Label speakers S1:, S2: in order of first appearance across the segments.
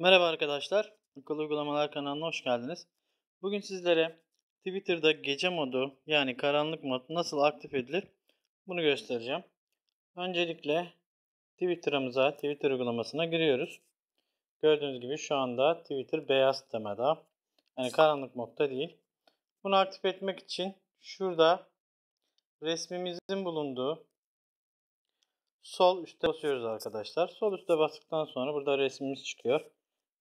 S1: Merhaba arkadaşlar. Akıllı Uygulamalar kanalına hoş geldiniz. Bugün sizlere Twitter'da gece modu yani karanlık mod nasıl aktif edilir bunu göstereceğim. Öncelikle Twitter'ımıza, Twitter uygulamasına giriyoruz. Gördüğünüz gibi şu anda Twitter beyaz temada. Yani karanlık modda değil. Bunu aktif etmek için şurada resmimizin bulunduğu sol üstte basıyoruz arkadaşlar. Sol üstte bastıktan sonra burada resmimiz çıkıyor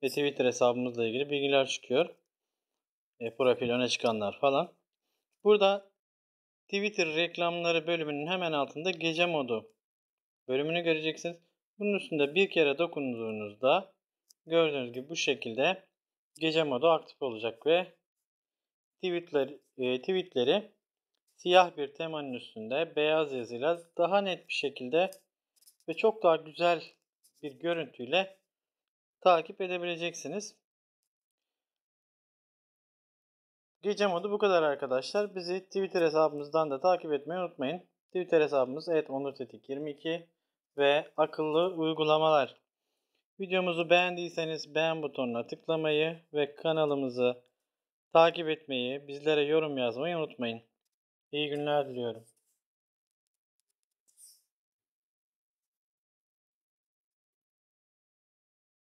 S1: ve Twitter hesabımızla ilgili bilgiler çıkıyor. E, profil öne çıkanlar falan. Burada Twitter reklamları bölümünün hemen altında gece modu bölümünü göreceksiniz. Bunun üstünde bir kere dokunduğunuzda gördüğünüz gibi bu şekilde gece modu aktif olacak ve tweetler, e, tweetleri siyah bir temanın üstünde beyaz yazıyla daha net bir şekilde ve çok daha güzel bir görüntüyle takip edebileceksiniz. Gece modu bu kadar arkadaşlar. Bizi Twitter hesabımızdan da takip etmeyi unutmayın. Twitter hesabımız etonurtetik22 ve akıllı uygulamalar. Videomuzu beğendiyseniz beğen butonuna tıklamayı ve kanalımızı takip etmeyi, bizlere yorum yazmayı unutmayın. İyi günler diliyorum.